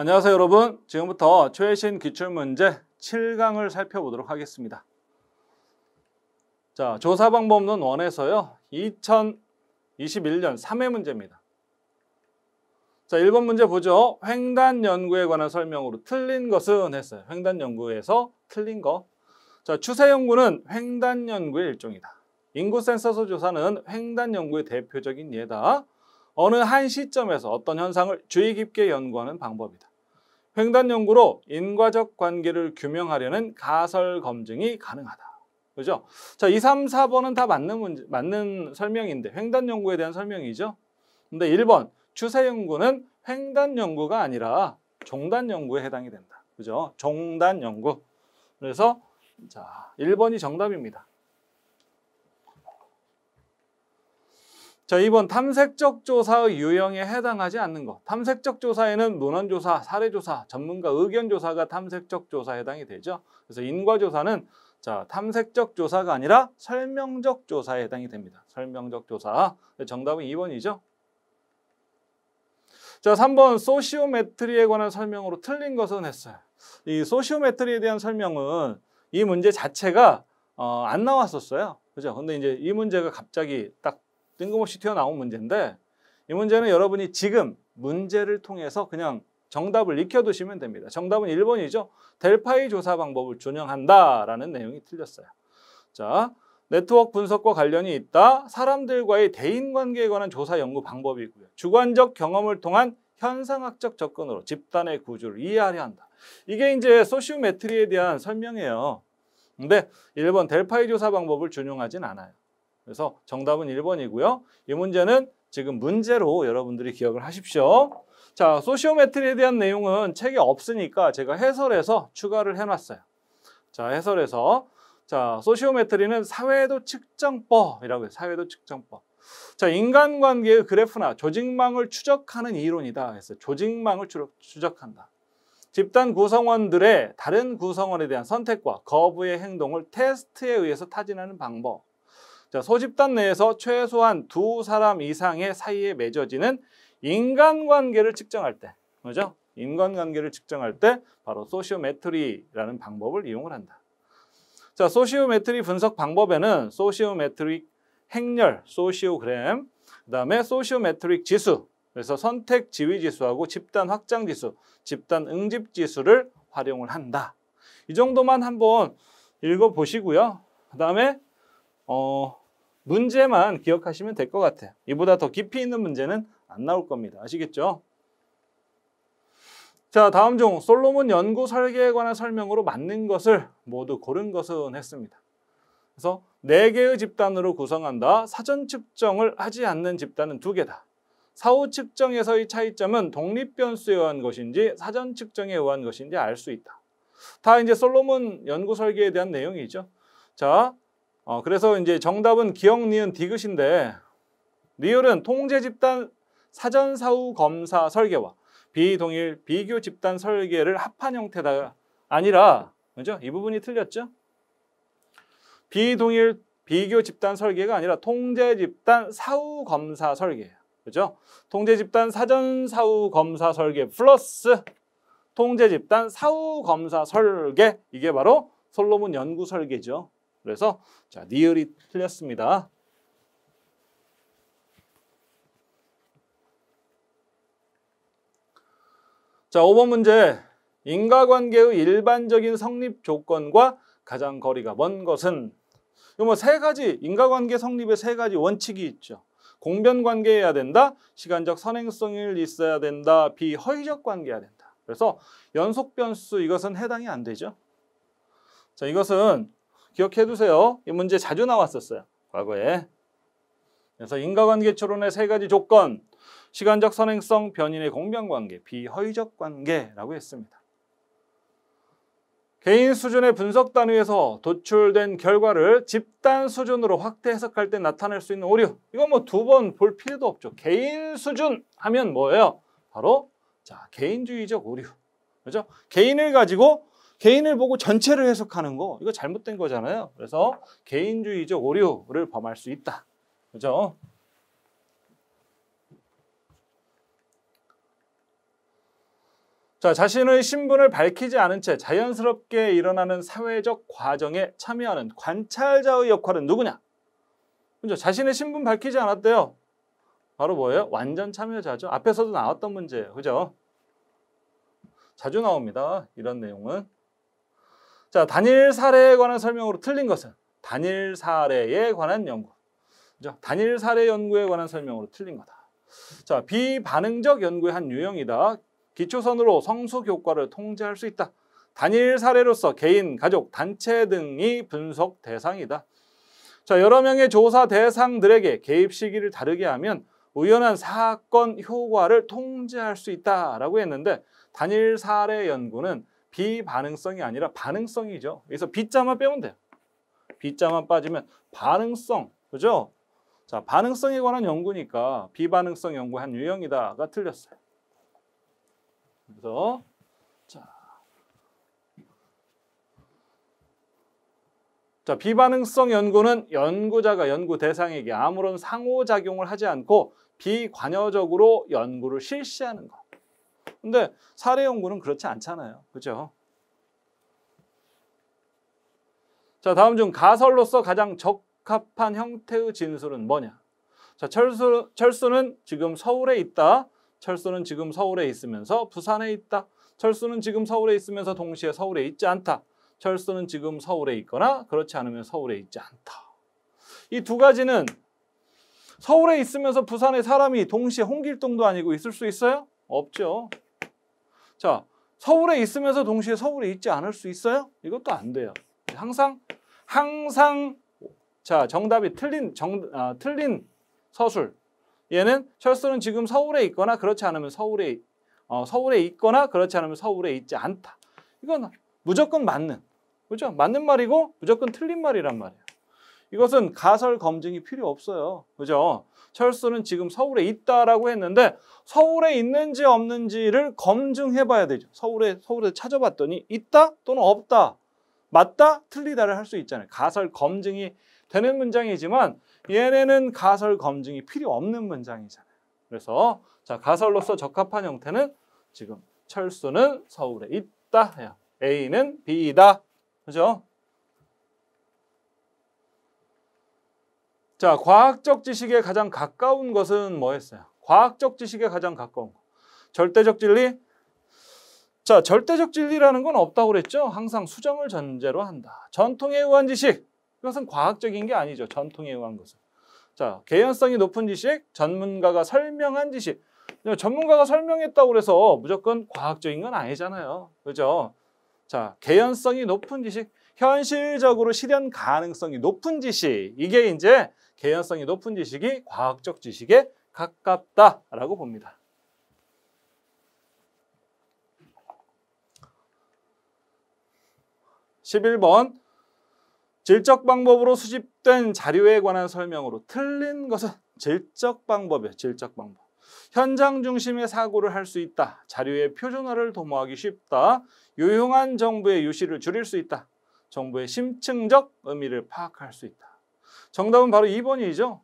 안녕하세요 여러분 지금부터 최신 기출문제 7강을 살펴보도록 하겠습니다 자 조사방법론 1에서요 2021년 3회 문제입니다 자 1번 문제 보죠 횡단연구에 관한 설명으로 틀린 것은 했어요 횡단연구에서 틀린 거자 추세연구는 횡단연구의 일종이다 인구센서스 조사는 횡단연구의 대표적인 예다 어느 한 시점에서 어떤 현상을 주의 깊게 연구하는 방법이다. 횡단 연구로 인과적 관계를 규명하려는 가설 검증이 가능하다. 그죠? 자, 2, 3, 4번은 다 맞는 문제, 맞는 설명인데 횡단 연구에 대한 설명이죠. 근데 1번 추세 연구는 횡단 연구가 아니라 종단 연구에 해당이 된다. 그죠? 종단 연구. 그래서 자, 1번이 정답입니다. 자, 이번 탐색적 조사의 유형에 해당하지 않는 것. 탐색적 조사에는 논원조사, 사례조사, 전문가 의견조사가 탐색적 조사에 해당이 되죠. 그래서 인과조사는 자, 탐색적 조사가 아니라 설명적 조사에 해당이 됩니다. 설명적 조사. 네, 정답은 2번이죠. 자, 3번 소시오메트리에 관한 설명으로 틀린 것은 했어요. 이 소시오메트리에 대한 설명은 이 문제 자체가 어, 안 나왔었어요. 그죠? 근데 이제 이 문제가 갑자기 딱 뜬금없이 튀어나온 문제인데 이 문제는 여러분이 지금 문제를 통해서 그냥 정답을 익혀두시면 됩니다. 정답은 1번이죠. 델파이 조사 방법을 준용한다라는 내용이 틀렸어요. 자, 네트워크 분석과 관련이 있다. 사람들과의 대인관계에 관한 조사 연구 방법이고요. 주관적 경험을 통한 현상학적 접근으로 집단의 구조를 이해하려 한다. 이게 이제 소시오메트리에 대한 설명이에요. 근데 1번 델파이 조사 방법을 준용하진 않아요. 그래서 정답은 1번이고요. 이 문제는 지금 문제로 여러분들이 기억을 하십시오. 자, 소시오메트리에 대한 내용은 책에 없으니까 제가 해설에서 추가를 해놨어요. 자, 해설에서 자, 소시오메트리는 사회도 측정법이라고 해요. 사회도 측정법. 자, 인간관계의 그래프나 조직망을 추적하는 이론이다 했어요. 조직망을 추적한다. 집단 구성원들의 다른 구성원에 대한 선택과 거부의 행동을 테스트에 의해서 타진하는 방법. 자, 소집단 내에서 최소한 두 사람 이상의 사이에 맺어지는 인간관계를 측정할 때, 그죠? 인간관계를 측정할 때 바로 소시오메트리라는 방법을 이용을 한다. 자, 소시오메트리 분석 방법에는 소시오메트릭 행렬, 소시오그램, 그다음에 소시오메트릭 지수, 그래서 선택 지위 지수하고 집단 확장 지수, 집단 응집 지수를 활용을 한다. 이 정도만 한번 읽어 보시고요. 그다음에 어, 문제만 기억하시면 될 것 같아요. 이보다 더 깊이 있는 문제는 안 나올 겁니다. 아시겠죠? 자, 다음 중 솔로몬 연구 설계에 관한 설명으로 맞는 것을 모두 고른 것은 했습니다. 그래서 네개의 집단으로 구성한다. 사전 측정을 하지 않는 집단은 두개다 사후 측정에서의 차이점은 독립변수에 의한 것인지 사전 측정에 의한 것인지 알 수 있다. 다 이제 솔로몬 연구 설계에 대한 내용이죠. 자, 어, 그래서 이제 정답은 기억, 니은, 디귿인데 니을은 통제 집단 사전 사후 검사 설계와 비동일 비교 집단 설계를 합한 형태다 아니라 그죠? 이 부분이 틀렸죠? 비동일 비교 집단 설계가 아니라 통제 집단 사후 검사 설계예요. 그죠? 통제 집단 사전 사후 검사 설계 플러스 통제 집단 사후 검사 설계 이게 바로 솔로몬 연구 설계죠. 그래서 자, 니을이 틀렸습니다. 자, 5번 문제. 인과관계의 일반적인 성립 조건과 가장 거리가 먼 것은 뭐세 가지 인과관계 성립의 세 가지 원칙이 있죠. 공변 관계해야 된다. 시간적 선행성이 있어야 된다. 비허위적 관계해야 된다. 그래서 연속 변수 이것은 해당이 안 되죠. 자, 이것은 기억해 두세요. 이 문제 자주 나왔었어요. 과거에. 그래서 인과관계 추론의 세 가지 조건, 시간적 선행성, 변인의 공병관계 비허위적 관계라고 했습니다. 개인 수준의 분석 단위에서 도출된 결과를 집단 수준으로 확대 해석할 때 나타낼 수 있는 오류. 이건 뭐 두 번 볼 필요도 없죠. 개인 수준 하면 뭐예요? 바로 자 개인주의적 오류. 그죠? 개인을 가지고 개인을 보고 전체를 해석하는 거 이거 잘못된 거잖아요. 그래서 개인주의적 오류를 범할 수 있다. 그죠? 자, 자신의 신분을 밝히지 않은 채 자연스럽게 일어나는 사회적 과정에 참여하는 관찰자의 역할은 누구냐? 그죠? 자신의 신분 밝히지 않았대요. 바로 뭐예요? 완전 참여자죠. 앞에서도 나왔던 문제예요. 그죠? 자주 나옵니다. 이런 내용은. 자, 단일 사례에 관한 설명으로 틀린 것은 단일 사례에 관한 연구. 그죠? 단일 사례 연구에 관한 설명으로 틀린 거다. 자, 비반응적 연구의 한 유형이다. 기초선으로 성수 교과를 통제할 수 있다. 단일 사례로서 개인, 가족, 단체 등이 분석 대상이다. 자, 여러 명의 조사 대상들에게 개입 시기를 다르게 하면 우연한 사건 효과를 통제할 수 있다라고 했는데 단일 사례 연구는 비반응성이 아니라 반응성이죠. 그래서 B자만 빼면 돼요. B자만 빠지면 반응성, 그죠? 자, 반응성에 관한 연구니까 비반응성 연구 한 유형이다가 틀렸어요. 그래서 자, 자, 비반응성 연구는 연구자가 연구 대상에게 아무런 상호작용을 하지 않고 비관여적으로 연구를 실시하는 것. 근데 사례 연구는 그렇지 않잖아요. 그죠? 자, 다음 중 가설로서 가장 적합한 형태의 진술은 뭐냐? 자, 철수, 철수는 지금 서울에 있다. 철수는 지금 서울에 있으면서 부산에 있다. 철수는 지금 서울에 있으면서 동시에 서울에 있지 않다. 철수는 지금 서울에 있거나 그렇지 않으면 서울에 있지 않다. 이 두 가지는 서울에 있으면서 부산에 사람이 동시에 홍길동도 아니고 있을 수 있어요? 없죠. 자, 서울에 있으면서 동시에 서울에 있지 않을 수 있어요? 이것도 안 돼요. 항상 항상 자 정답이 틀린 정 아, 틀린 서술. 얘는 철수는 지금 서울에 있거나 그렇지 않으면 서울에 어, 서울에 있거나 그렇지 않으면 서울에 있지 않다. 이건 무조건 맞는 그죠? 맞는 말이고 무조건 틀린 말이란 말이에요. 이것은 가설 검증이 필요 없어요. 그죠? 철수는 지금 서울에 있다라고 했는데 서울에 있는지 없는지를 검증해 봐야 되죠. 서울에 서울에 찾아봤더니 있다 또는 없다. 맞다, 틀리다를 할 수 있잖아요. 가설 검증이 되는 문장이지만 얘네는 가설 검증이 필요 없는 문장이잖아요. 그래서 자, 가설로서 적합한 형태는 지금 철수는 서울에 있다. A는 B이다. 그죠? 자, 과학적 지식에 가장 가까운 것은 뭐였어요? 과학적 지식에 가장 가까운 거. 절대적 진리? 자, 절대적 진리라는 건 없다고 그랬죠? 항상 수정을 전제로 한다. 전통에 의한 지식. 이것은 과학적인 게 아니죠. 전통에 의한 것은. 자, 개연성이 높은 지식, 전문가가 설명한 지식. 전문가가 설명했다고 그래서 무조건 과학적인 건 아니잖아요. 그죠? 자, 개연성이 높은 지식. 현실적으로 실현 가능성이 높은 지식 이게 이제 개연성이 높은 지식이 과학적 지식에 가깝다라고 봅니다. 1 1번 질적 방법으로 수집된 자료에 관한 설명으로 틀린 것은 질적 방법이에요. 질적 방법. 현장 중심의 사고를 할 수 있다. 자료의 표준화를 도모하기 쉽다. 유용한 정보의 유실을 줄일 수 있다. 정부의 심층적 의미를 파악할 수 있다. 정답은 바로 2번이죠.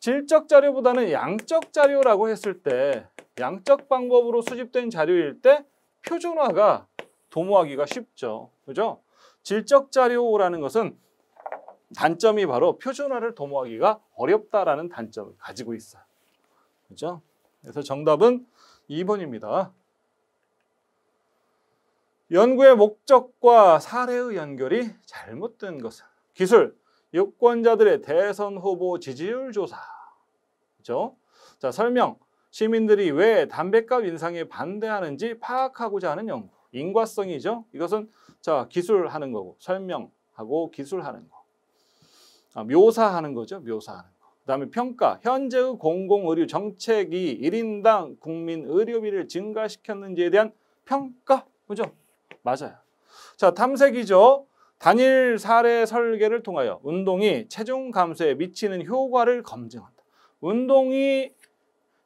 질적 자료보다는 양적 자료라고 했을 때 양적 방법으로 수집된 자료일 때 표준화가 도모하기가 쉽죠. 그죠? 질적 자료라는 것은 단점이 바로 표준화를 도모하기가 어렵다라는 단점을 가지고 있어요. 그죠? 그래서 정답은 2번입니다. 연구의 목적과 사례의 연결이 잘못된 것은 기술, 유권자들의 대선 후보 지지율 조사. 그죠? 자, 설명. 시민들이 왜 담배값 인상에 반대하는지 파악하고자 하는 연구. 인과성이죠. 이것은 자, 기술하는 거고, 설명하고 기술하는 거. 아, 묘사하는 거죠. 묘사하는 거. 그다음에 평가. 현재의 공공 의료 정책이 일인당 국민 의료비를 증가시켰는지에 대한 평가. 그죠? 맞아요. 자, 탐색이죠. 단일 사례 설계를 통하여 운동이 체중 감소에 미치는 효과를 검증한다. 운동이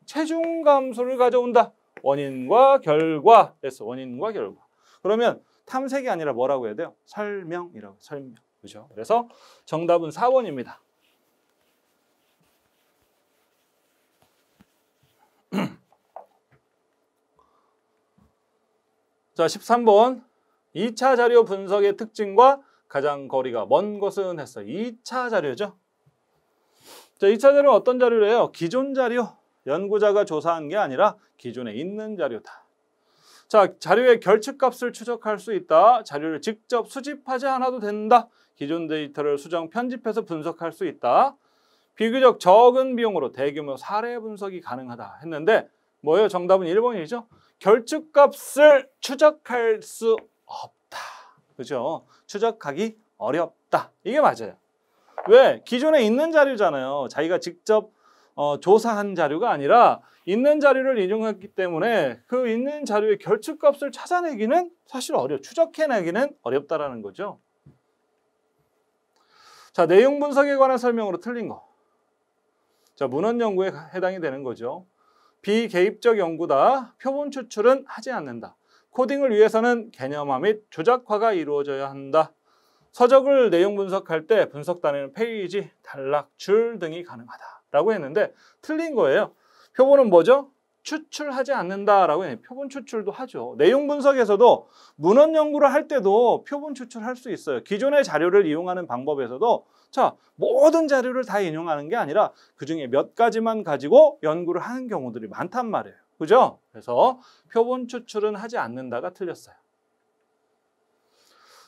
체중 감소를 가져온다. 원인과 결과 됐어. 원인과 결과. 그러면 탐색이 아니라 뭐라고 해야 돼요? 설명이라고 설명. 그죠? 그래서 정답은 4번입니다. 자, 13번. 2차 자료 분석의 특징과 가장 거리가 먼 것은 했어 2차 자료죠. 자, 2차 자료는 어떤 자료래요? 기존 자료. 연구자가 조사한 게 아니라 기존에 있는 자료다. 자, 자료의 결측값을 추적할 수 있다. 자료를 직접 수집하지 않아도 된다. 기존 데이터를 수정 편집해서 분석할 수 있다. 비교적 적은 비용으로 대규모 사례 분석이 가능하다 했는데 뭐예요? 정답은 1번이죠. 결축값을 추적할 수 없다. 그죠? 추적하기 어렵다. 이게 맞아요. 왜? 기존에 있는 자료잖아요. 자기가 직접 어, 조사한 자료가 아니라 있는 자료를 인용했기 때문에 그 있는 자료의 결축값을 찾아내기는 사실 어려 추적해내기는 어렵다라는 거죠. 자, 내용 분석에 관한 설명으로 틀린 거. 자, 문헌 연구에 해당이 되는 거죠. 비개입적 연구다. 표본 추출은 하지 않는다. 코딩을 위해서는 개념화 및 조작화가 이루어져야 한다. 서적을 내용 분석할 때 분석 단위는 페이지, 단락, 줄 등이 가능하다. 라고 했는데 틀린 거예요. 표본은 뭐죠? 추출하지 않는다라고 해요. 표본 추출도 하죠. 내용 분석에서도 문헌 연구를 할 때도 표본 추출할 수 있어요. 기존의 자료를 이용하는 방법에서도 자 모든 자료를 다 인용하는 게 아니라 그중에 몇 가지만 가지고 연구를 하는 경우들이 많단 말이에요. 그죠? 그래서 표본 추출은 하지 않는다가 틀렸어요.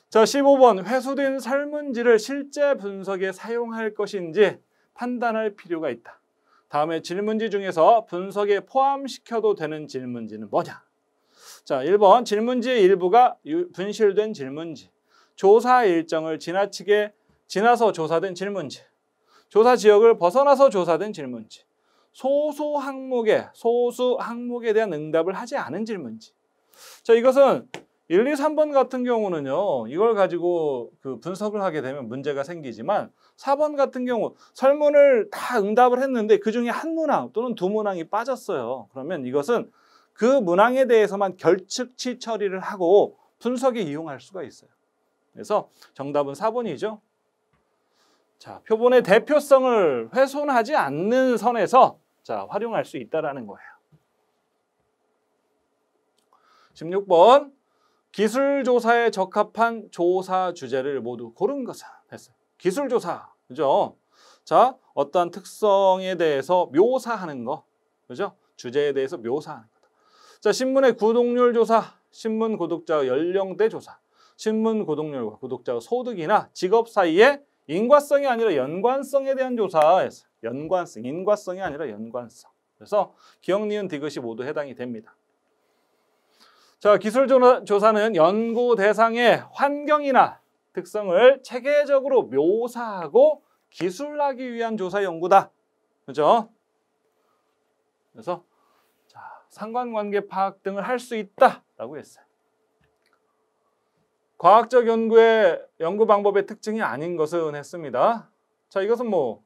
자, 15번 회수된 설문지를 실제 분석에 사용할 것인지 판단할 필요가 있다. 다음에 질문지 중에서 분석에 포함시켜도 되는 질문지는 뭐냐? 자, 1번 질문지의 일부가 분실된 질문지. 조사 일정을 지나치게 지나서 조사된 질문지. 조사 지역을 벗어나서 조사된 질문지. 소수 항목에 소수 항목에 대한 응답을 하지 않은 질문지. 자, 이것은 1, 2, 3번 같은 경우는요. 이걸 가지고 그 분석을 하게 되면 문제가 생기지만 4번 같은 경우 설문을 다 응답을 했는데 그중에 한 문항 또는 두 문항이 빠졌어요. 그러면 이것은 그 문항에 대해서만 결측치 처리를 하고 분석에 이용할 수가 있어요. 그래서 정답은 4번이죠. 자, 표본의 대표성을 훼손하지 않는 선에서 자, 활용할 수 있다라는 거예요. 16번 기술조사에 적합한 조사 주제를 모두 고른 것은 했어요. 기술조사, 그죠? 자, 어떠한 특성에 대해서 묘사하는 거, 그죠? 주제에 대해서 묘사하는 거다. 자, 신문의 구독률 조사, 신문 구독자 연령대 조사, 신문 구독률과 구독자 소득이나 직업 사이에 인과성이 아니라 연관성에 대한 조사였어요. 연관성, 인과성이 아니라 연관성. 그래서 기억, 니은, 디귿이 모두 해당이 됩니다. 자, 기술조사는 연구 대상의 환경이나 특성을 체계적으로 묘사하고 기술하기 위한 조사 연구다. 그죠? 그래서 자, 상관관계 파악 등을 할 수 있다라고 했어요. 과학적 연구의 연구 방법의 특징이 아닌 것은 했습니다. 자, 이것은 뭐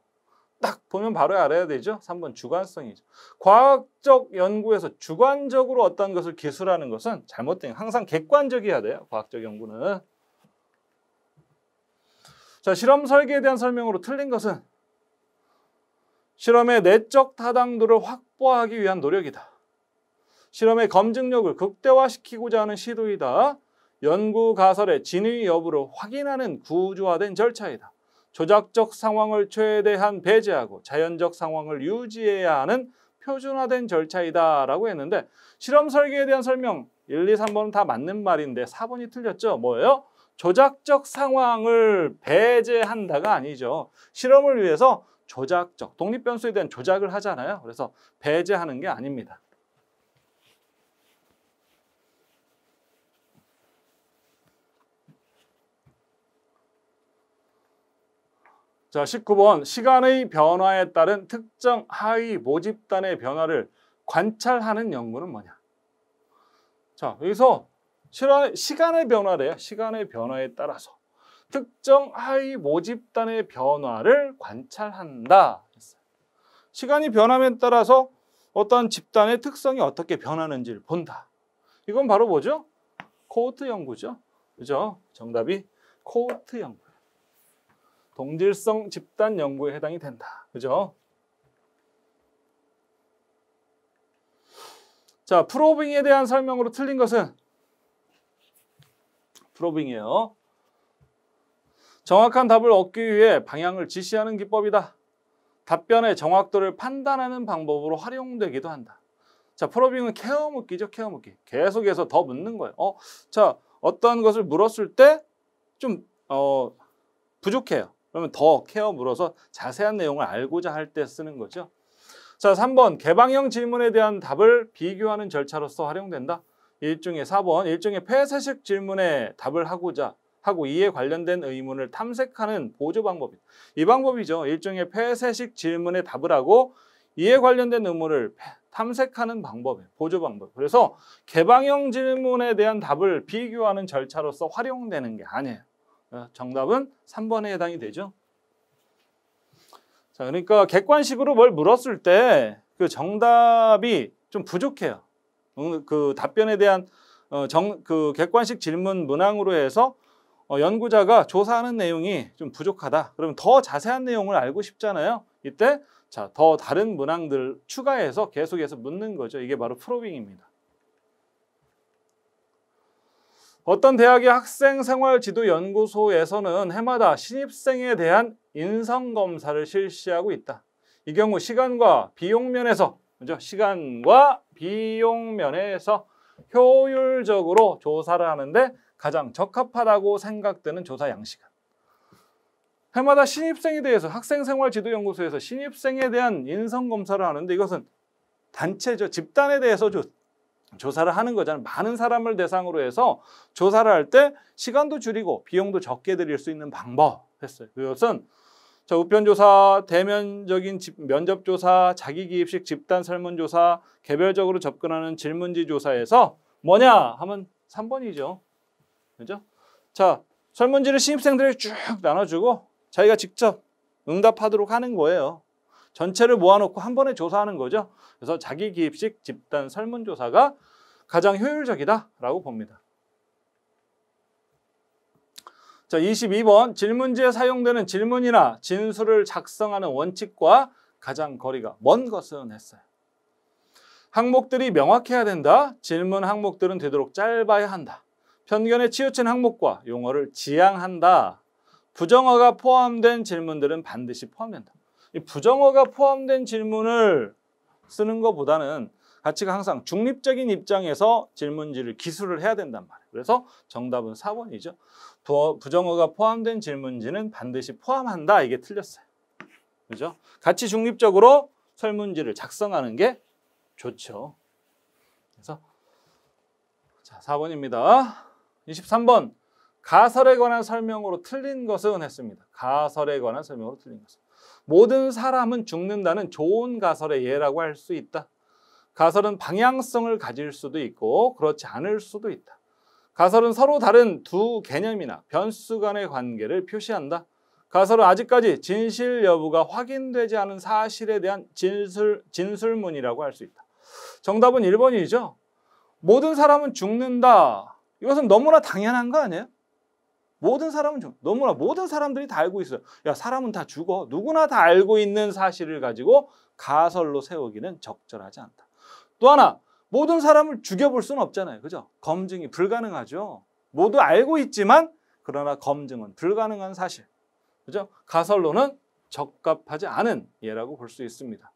딱 보면 바로 알아야 되죠. 3번 주관성이죠. 과학적 연구에서 주관적으로 어떤 것을 기술하는 것은 잘못된 항상 객관적이어야 돼요. 과학적 연구는. 자, 실험 설계에 대한 설명으로 틀린 것은 실험의 내적 타당도를 확보하기 위한 노력이다. 실험의 검증력을 극대화시키고자 하는 시도이다. 연구 가설의 진위 여부를 확인하는 구조화된 절차이다. 조작적 상황을 최대한 배제하고 자연적 상황을 유지해야 하는 표준화된 절차이다라고 했는데 실험 설계에 대한 설명 1, 2, 3번은 다 맞는 말인데 4번이 틀렸죠. 뭐예요? 조작적 상황을 배제한다가 아니죠. 실험을 위해서 조작적, 독립변수에 대한 조작을 하잖아요. 그래서 배제하는 게 아닙니다. 자, 19번 시간의 변화에 따른 특정 하위 모집단의 변화를 관찰하는 연구는 뭐냐? 자, 여기서 시간의 변화래요. 시간의 변화에 따라서 특정 하위 모집단의 변화를 관찰한다. 시간이 변함에 따라서 어떤 집단의 특성이 어떻게 변하는지를 본다. 이건 바로 뭐죠? 코호트 연구죠. 그죠? 정답이 코호트 연구. 동질성 집단 연구에 해당이 된다. 그죠? 자, 프로빙에 대한 설명으로 틀린 것은 프로빙이에요. 정확한 답을 얻기 위해 방향을 지시하는 기법이다. 답변의 정확도를 판단하는 방법으로 활용되기도 한다. 자, 프로빙은 케어 묻기죠, 케어 묻기. 계속해서 더 묻는 거예요. 어, 자, 어떤 것을 물었을 때 좀, 어, 부족해요. 그러면 더 케어 물어서 자세한 내용을 알고자 할 때 쓰는 거죠. 자, 3번 개방형 질문에 대한 답을 비교하는 절차로서 활용된다. 일종의 4번 일종의 폐쇄식 질문에 답을 하고자 하고 이에 관련된 의문을 탐색하는 보조 방법이다. 이 방법이죠. 일종의 폐쇄식 질문에 답을 하고 이에 관련된 의문을 탐색하는 방법에 보조 방법. 그래서 개방형 질문에 대한 답을 비교하는 절차로서 활용되는 게 아니에요. 어, 정답은 3번에 해당이 되죠. 자, 그러니까 객관식으로 뭘 물었을 때 그 정답이 좀 부족해요. 어, 그 답변에 대한 어, 정, 그 객관식 질문 문항으로 해서 연구자가 조사하는 내용이 좀 부족하다. 그러면 더 자세한 내용을 알고 싶잖아요. 이때 자, 더 다른 문항들 추가해서 계속해서 묻는 거죠. 이게 바로 프로빙입니다. 어떤 대학의 학생생활지도연구소에서는 해마다 신입생에 대한 인성검사를 실시하고 있다. 이 경우 시간과 비용 면에서 먼저 시간과 비용 면에서 효율적으로 조사를 하는데 가장 적합하다고 생각되는 조사 양식은 해마다 신입생에 대해서 학생생활지도연구소에서 신입생에 대한 인성검사를 하는데 이것은 단체죠. 집단에 대해서 조사를 하는 거잖아요. 많은 사람을 대상으로 해서 조사를 할 때 시간도 줄이고 비용도 적게 드릴 수 있는 방법 했어요. 그것은 자, 우편조사, 대면적인 집, 면접조사, 자기기입식 집단 설문조사, 개별적으로 접근하는 질문지 조사에서 뭐냐 하면 3번이죠. 그죠? 자, 설문지를 신입생들에게 쭉 나눠주고 자기가 직접 응답하도록 하는 거예요. 전체를 모아놓고 한 번에 조사하는 거죠. 그래서 자기 기입식 집단 설문조사가 가장 효율적이다라고 봅니다. 자, 22번 질문지에 사용되는 질문이나 진술을 작성하는 원칙과 가장 거리가 먼 것은 했어요. 항목들이 명확해야 된다. 질문 항목들은 되도록 짧아야 한다. 편견에 치우친 항목과 용어를 지양한다. 부정어가 포함된 질문들은 반드시 포함된다. 부정어가 포함된 질문을 쓰는 것보다는 가치가 항상 중립적인 입장에서 질문지를 기술을 해야 된단 말이에요. 그래서 정답은 4번이죠. 부정어가 포함된 질문지는 반드시 포함한다. 이게 틀렸어요. 그죠? 같이 중립적으로 설문지를 작성하는 게 좋죠. 그래서 자, 4번입니다. 23번. 가설에 관한 설명으로 틀린 것은 했습니다. 가설에 관한 설명으로 틀린 것은. 모든 사람은 죽는다는 좋은 가설의 예라고 할 수 있다. 가설은 방향성을 가질 수도 있고 그렇지 않을 수도 있다. 가설은 서로 다른 두 개념이나 변수 간의 관계를 표시한다. 가설은 아직까지 진실 여부가 확인되지 않은 사실에 대한 진술, 진술문이라고 할 수 있다. 정답은 1번이죠. 모든 사람은 죽는다. 이것은 너무나 당연한 거 아니에요? 모든 사람은 좀, 너무나 모든 사람들이 다 알고 있어요. 야, 사람은 다 죽어. 누구나 다 알고 있는 사실을 가지고 가설로 세우기는 적절하지 않다. 또 하나, 모든 사람을 죽여볼 수는 없잖아요. 그죠? 검증이 불가능하죠. 모두 알고 있지만, 그러나 검증은 불가능한 사실. 그죠? 가설로는 적합하지 않은 예라고 볼 수 있습니다.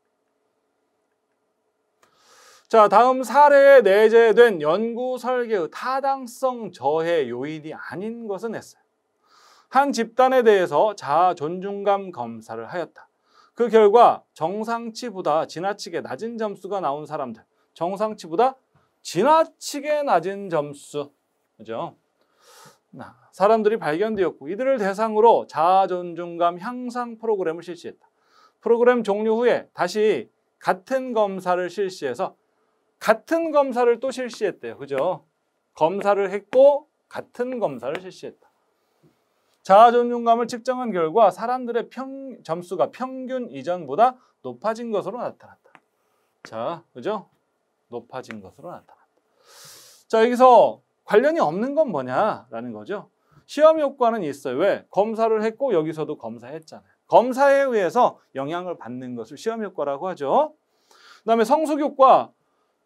자, 다음 사례에 내재된 연구 설계의 타당성 저해 요인이 아닌 것은 했어요. 한 집단에 대해서 자아 존중감 검사를 하였다. 그 결과 정상치보다 지나치게 낮은 점수가 나온 사람들, 정상치보다 지나치게 낮은 점수, 그죠? 사람들이 발견되었고 이들을 대상으로 자아 존중감 향상 프로그램을 실시했다. 프로그램 종료 후에 다시 같은 검사를 실시해서 같은 검사를 또 실시했대요. 그죠? 검사를 했고 같은 검사를 실시했다. 자아 존중감을 측정한 결과 사람들의 평, 점수가 평균 이전보다 높아진 것으로 나타났다. 자, 그죠? 높아진 것으로 나타났다. 자, 여기서 관련이 없는 건 뭐냐라는 거죠. 시험 효과는 있어요. 왜? 검사를 했고 여기서도 검사했잖아요. 검사에 의해서 영향을 받는 것을 시험 효과라고 하죠. 그다음에 성숙 효과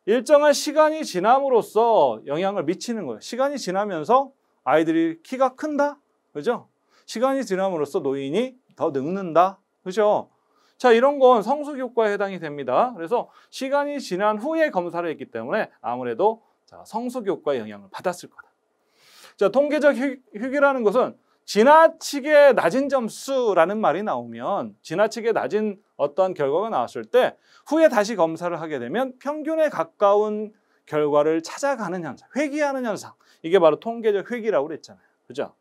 일정한 시간이 지남으로써 영향을 미치는 거예요. 시간이 지나면서 아이들이 키가 큰다? 그죠? 시간이 지남으로써 노인이 더 늙는다? 그죠? 자, 이런 건 성숙 효과에 해당이 됩니다. 그래서 시간이 지난 후에 검사를 했기 때문에 아무래도 성숙 효과의 영향을 받았을 거다. 자, 통계적 휴, 휴기라는 것은 지나치게 낮은 점수라는 말이 나오면 지나치게 낮은 어떤 결과가 나왔을 때 후에 다시 검사를 하게 되면 평균에 가까운 결과를 찾아가는 현상, 회귀하는 현상. 이게 바로 통계적 회귀라고 그랬잖아요. 그죠?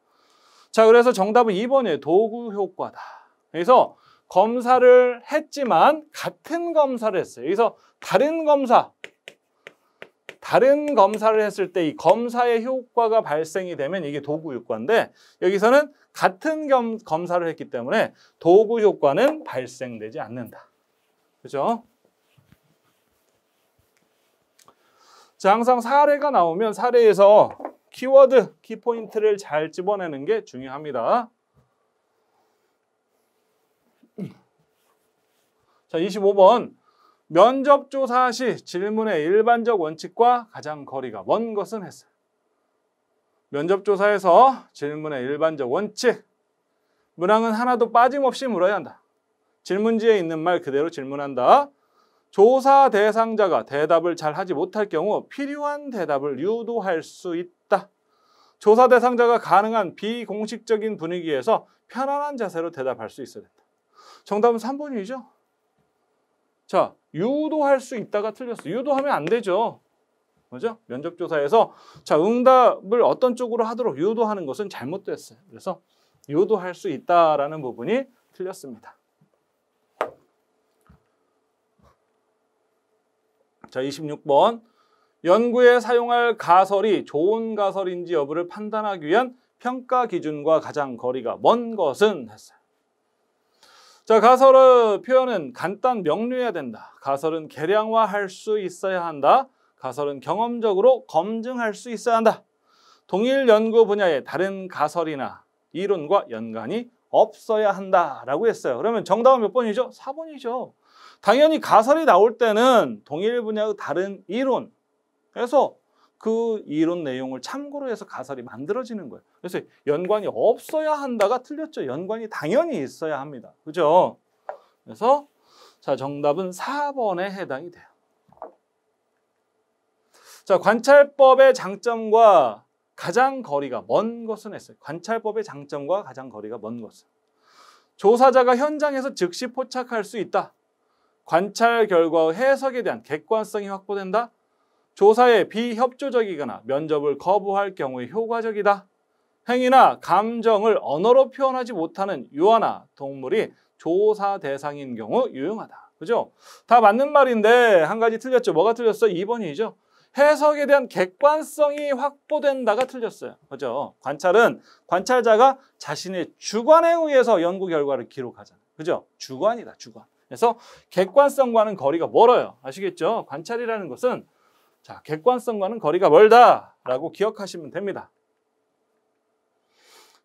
자, 그래서 정답은 2번이에요. 도구 효과다. 그래서 검사를 했지만 같은 검사를 했어요. 여기서 다른 검사, 다른 검사를 했을 때 이 검사의 효과가 발생이 되면 이게 도구 효과인데 여기서는 같은 겸, 검사를 했기 때문에 도구 효과는 발생되지 않는다. 그죠? 자, 항상 사례가 나오면 사례에서 키워드, 키포인트를 잘 집어내는 게 중요합니다. 자, 25번. 면접 조사 시 질문의 일반적 원칙과 가장 거리가 먼 것은 했어요. 면접 조사에서 질문의 일반적 원칙. 문항은 하나도 빠짐없이 물어야 한다. 질문지에 있는 말 그대로 질문한다. 조사 대상자가 대답을 잘 하지 못할 경우 필요한 대답을 유도할 수 있다. 조사 대상자가 가능한 비공식적인 분위기에서 편안한 자세로 대답할 수 있어야 된다. 정답은 3번이죠. 자, 유도할 수 있다가 틀렸어. 유도하면 안 되죠. 그죠? 면접조사에서 자 응답을 어떤 쪽으로 하도록 유도하는 것은 잘못됐어요. 그래서 유도할 수 있다라는 부분이 틀렸습니다. 자 26번 연구에 사용할 가설이 좋은 가설인지 여부를 판단하기 위한 평가 기준과 가장 거리가 먼 것은 했어요. 자, 가설의 표현은 간단 명료해야 된다. 가설은 계량화할 수 있어야 한다. 가설은 경험적으로 검증할 수 있어야 한다. 동일 연구 분야의 다른 가설이나 이론과 연관이 없어야 한다라고 했어요. 그러면 정답은 몇 번이죠? 4번이죠. 당연히 가설이 나올 때는 동일 분야의 다른 이론 그래서 그 이론 내용을 참고로 해서 가설이 만들어지는 거예요. 그래서 연관이 없어야 한다가 틀렸죠. 연관이 당연히 있어야 합니다. 그죠? 그래서 자, 정답은 4번에 해당이 돼요. 자, 관찰법의 장점과 가장 거리가 먼 것은 했어요. 관찰법의 장점과 가장 거리가 먼 것은. 조사자가 현장에서 즉시 포착할 수 있다. 관찰 결과 해석에 대한 객관성이 확보된다. 조사에 비협조적이거나 면접을 거부할 경우에 효과적이다. 행위나 감정을 언어로 표현하지 못하는 유아나 동물이 조사 대상인 경우 유용하다. 그죠? 다 맞는 말인데 한 가지 틀렸죠. 뭐가 틀렸어? 2번이죠. 해석에 대한 객관성이 확보된다가 틀렸어요. 그죠? 관찰은 관찰자가 자신의 주관에 의해서 연구 결과를 기록하잖아 그죠? 주관이다, 주관. 그래서 객관성과는 거리가 멀어요. 아시겠죠? 관찰이라는 것은 자, 객관성과는 거리가 멀다라고 기억하시면 됩니다.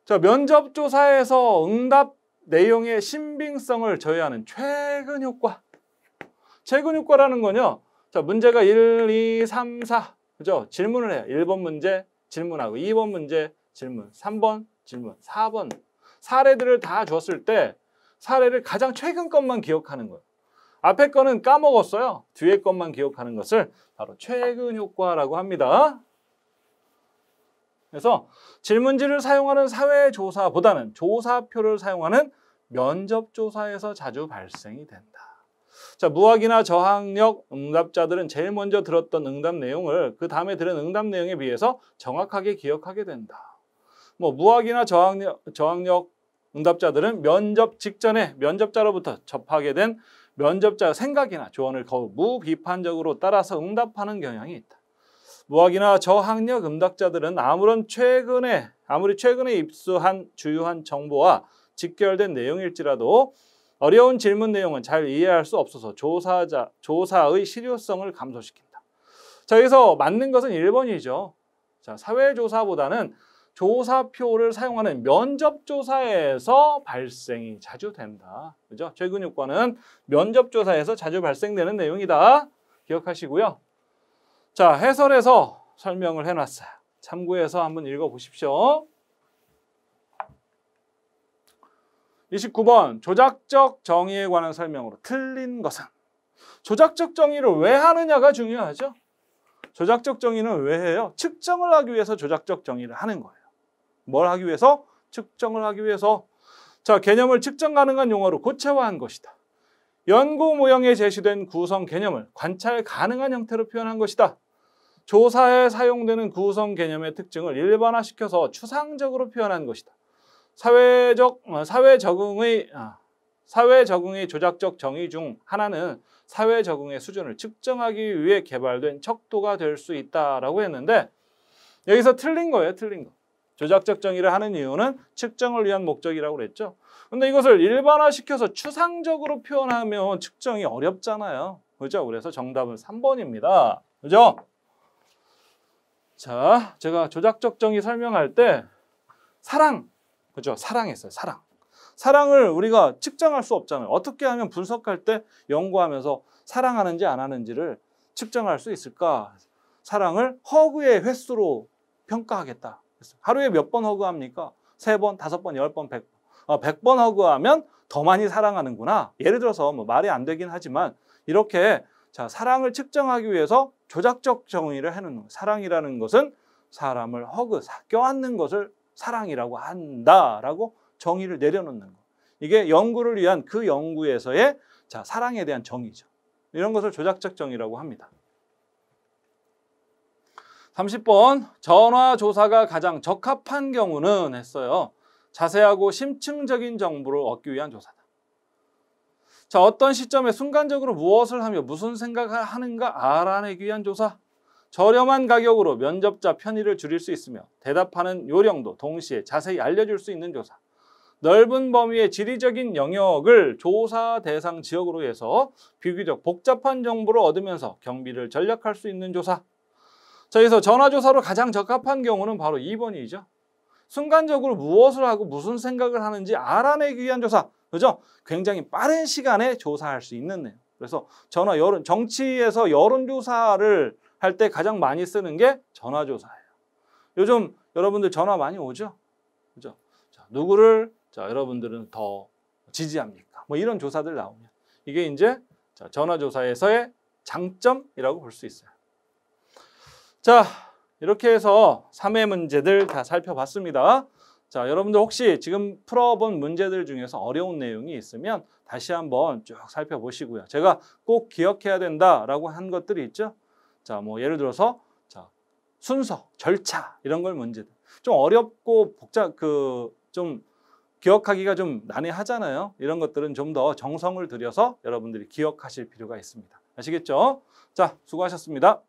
자, 면접조사에서 응답 내용의 신빙성을 저해하는 최근 효과. 최근 효과라는 건요. 자, 문제가 1, 2, 3, 4. 그죠? 질문을 해요. 1번 문제 질문하고 2번 문제 질문, 3번 질문, 4번. 사례들을 다 줬을 때 사례를 가장 최근 것만 기억하는 거예요. 앞에 거는 까먹었어요. 뒤에 것만 기억하는 것을 바로 최근 효과라고 합니다. 그래서 질문지를 사용하는 사회조사보다는 조사표를 사용하는 면접조사에서 자주 발생이 된다. 자, 무학이나 저학력 응답자들은 제일 먼저 들었던 응답 내용을 그 다음에 들은 응답 내용에 비해서 정확하게 기억하게 된다. 뭐 무학이나 저학력, 저학력 응답자들은 면접 직전에 면접자로부터 접하게 된 면접자 생각이나 조언을 거우 무비판적으로 따라서 응답하는 경향이 있다. 무학이나 저학력 응답자들은 아무런 최근에 아무리 최근에 입수한 주요한 정보와 직결된 내용일지라도 어려운 질문 내용은 잘 이해할 수 없어서 조사자 조사의 실효성을 감소시킨다. 자, 여기서 맞는 것은 1번이죠. 자, 사회조사보다는 조사표를 사용하는 면접조사에서 발생이 자주 된다. 그죠? 최근 육과는 면접조사에서 자주 발생되는 내용이다. 기억하시고요. 자, 해설에서 설명을 해놨어요. 참고해서 한번 읽어보십시오. 29번 조작적 정의에 관한 설명으로 틀린 것은 조작적 정의를 왜 하느냐가 중요하죠. 조작적 정의는 왜 해요? 측정을 하기 위해서 조작적 정의를 하는 거예요. 뭘 하기 위해서? 측정을 하기 위해서. 자, 개념을 측정 가능한 용어로 고체화한 것이다. 연구 모형에 제시된 구성 개념을 관찰 가능한 형태로 표현한 것이다. 조사에 사용되는 구성 개념의 특징을 일반화시켜서 추상적으로 표현한 것이다. 사회적, 어, 사회 적응의, 아, 사회 적응의 조작적 정의 중 하나는 사회 적응의 수준을 측정하기 위해 개발된 척도가 될 수 있다라고 했는데 여기서 틀린 거예요, 틀린 거. 조작적 정의를 하는 이유는 측정을 위한 목적이라고 그랬죠. 근데 이것을 일반화시켜서 추상적으로 표현하면 측정이 어렵잖아요. 그죠? 그래서 정답은 3번입니다. 그죠? 자, 제가 조작적 정의 설명할 때 사랑, 그죠? 사랑했어요, 사랑. 사랑을 우리가 측정할 수 없잖아요. 어떻게 하면 분석할 때 연구하면서 사랑하는지 안 하는지를 측정할 수 있을까? 사랑을 허구의 횟수로 평가하겠다. 하루에 몇 번 허그합니까? 세 번, 다섯 번, 열 번, 백 번. 어, 백번 허그하면 더 많이 사랑하는구나. 예를 들어서 뭐 말이 안 되긴 하지만 이렇게 자, 사랑을 측정하기 위해서 조작적 정의를 해놓는 사랑이라는 것은 사람을 허그, 껴안는 것을 사랑이라고 한다라고 정의를 내려놓는 거. 이게 연구를 위한 그 연구에서의 자, 사랑에 대한 정의죠. 이런 것을 조작적 정의라고 합니다. 3 0번 전화조사가 가장 적합한 경우는 했어요. 자세하고 심층적인 정보를 얻기 위한 조사다. 자, 어떤 시점에 순간적으로 무엇을 하며 무슨 생각을 하는가 알아내기 위한 조사. 저렴한 가격으로 면접자 편의를 줄일 수 있으며 대답하는 요령도 동시에 자세히 알려줄 수 있는 조사. 넓은 범위의 지리적인 영역을 조사 대상 지역으로 해서 비교적 복잡한 정보를 얻으면서 경비를 전략할 수 있는 조사. 자, 그래서 전화조사로 가장 적합한 경우는 바로 2번이죠. 순간적으로 무엇을 하고 무슨 생각을 하는지 알아내기 위한 조사. 그죠? 굉장히 빠른 시간에 조사할 수 있는 내용. 그래서 전화 여론, 정치에서 여론조사를 할 때 가장 많이 쓰는 게 전화조사예요. 요즘 여러분들 전화 많이 오죠? 그죠? 자, 누구를 자, 여러분들은 더 지지합니까? 뭐 이런 조사들 나오면 이게 이제 전화조사에서의 장점이라고 볼 수 있어요. 자, 이렇게 해서 3회 문제들 다 살펴봤습니다. 자, 여러분들 혹시 지금 풀어본 문제들 중에서 어려운 내용이 있으면 다시 한번 쭉 살펴보시고요. 제가 꼭 기억해야 된다라고 한 것들이 있죠. 자, 뭐 예를 들어서 자, 순서, 절차 이런 걸 문제들. 좀 어렵고 복잡 그 좀 기억하기가 좀 난해하잖아요. 이런 것들은 좀 더 정성을 들여서 여러분들이 기억하실 필요가 있습니다. 아시겠죠? 자, 수고하셨습니다.